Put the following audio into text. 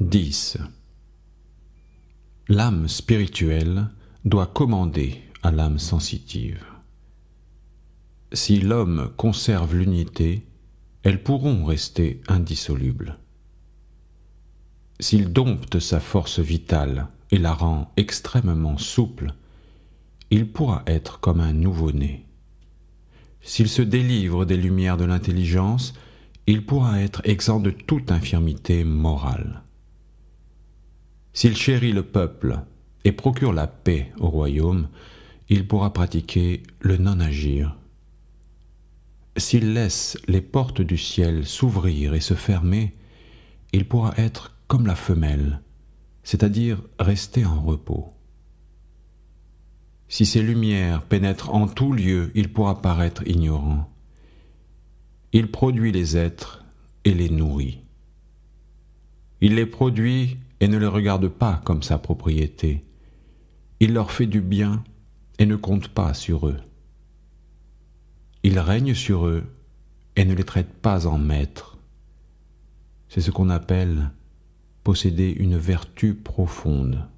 10. L'âme spirituelle doit commander à l'âme sensitive. Si l'homme conserve l'unité, elles pourront rester indissolubles. S'il dompte sa force vitale et la rend extrêmement souple, il pourra être comme un nouveau-né. S'il se délivre des lumières de l'intelligence, il pourra être exempt de toute infirmité morale. S'il chérit le peuple et procure la paix au royaume, il pourra pratiquer le non-agir. S'il laisse les portes du ciel s'ouvrir et se fermer, il pourra être comme la femelle, c'est-à-dire rester en repos. Si ses lumières pénètrent en tout lieu, il pourra paraître ignorant. Il produit les êtres et les nourrit. Il les produit et ne les regarde pas comme sa propriété. Il leur fait du bien et ne compte pas sur eux. Il règne sur eux et ne les traite pas en maîtres. C'est ce qu'on appelle posséder une vertu profonde.